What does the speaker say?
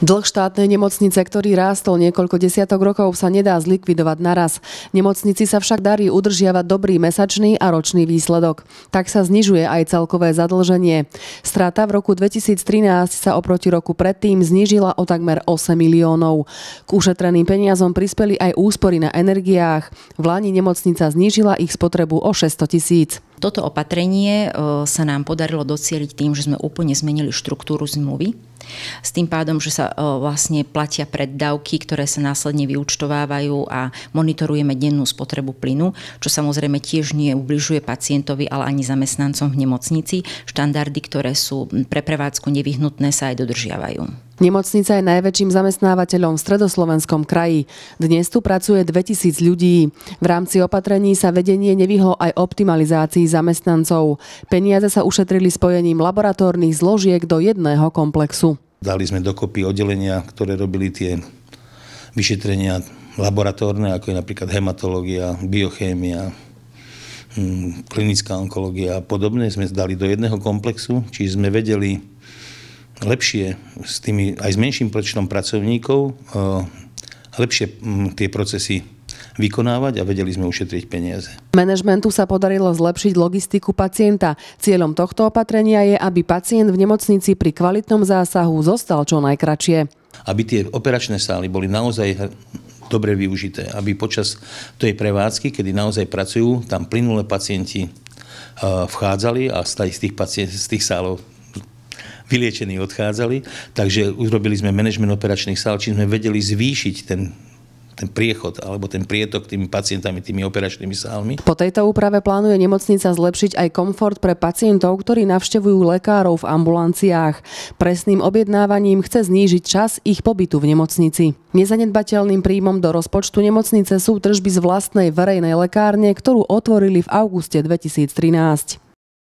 Dlh štátnej nemocnice, ktorý rástol niekoľko desiatok rokov, sa nedá zlikvidovať naraz. Nemocnici sa však darí udržiavať dobrý mesačný a ročný výsledok. Tak sa znižuje aj celkové zadlženie. Strata v roku 2013 sa oproti roku predtým znížila o takmer 8 miliónov. K ušetreným peniazom prispeli aj úspory na energiách. V Lani nemocnica znížila ich spotrebu o 600 tisíc. Toto opatrenie e, sa nám podarilo docieliť tým, že sme úplne zmenili štruktúru zmluvy. S tým pádom, že sa e, vlastne platia preddavky, ktoré sa následne vyúčtovávajú a monitorujeme dennú spotrebu plynu, čo samozrejme tiež nie ubližuje pacientovi, ale ani zamestnancom v nemocnici. Štandardy, ktoré sú pre prevádzku nevyhnutné, sa aj dodržiavajú. Nemocnica je najväčším zamestnávateľom v stredoslovenskom kraji. Dnes tu pracuje 2000 ľudí. V rámci opatrení sa vedenie nevyhlo aj optimalizácii zamestnancov. Peniaze sa ušetrili spojením laboratórnych zložiek do jedného komplexu. Dali sme dokopy oddelenia, ktoré robili tie vyšetrenia laboratórne, ako je napríklad hematológia, biochémia, mm, klinická onkológia a podobne, sme dali do jedného komplexu, čiže sme vedeli lepšie s tými, aj s menším počtom pracovníkov, eh, lepšie hm, tie procesy vykonávať a vedeli sme ušetriť peniaze. Manažmentu sa podarilo zlepšiť logistiku pacienta. Cieľom tohto opatrenia je, aby pacient v nemocnici pri kvalitnom zásahu zostal čo najkračšie. Aby tie operačné sály boli naozaj dobre využité, aby počas tej prevádzky, kedy naozaj pracujú, tam plynule pacienti eh, vchádzali a z tých, pacient, z tých sálov vyliečení odchádzali, takže urobili sme management operačných sál, čiže sme vedeli zvýšiť ten ten priechod alebo ten prietok tými pacientami, tými operačnými sálmi. Po tejto úprave plánuje nemocnica zlepšiť aj komfort pre pacientov, ktorí navštevujú lekárov v ambulanciách. Presným objednávaním chce znížiť čas ich pobytu v nemocnici. Nezanedbateľným príjmom do rozpočtu nemocnice sú tržby z vlastnej verejnej lekárne, ktorú otvorili v auguste 2013.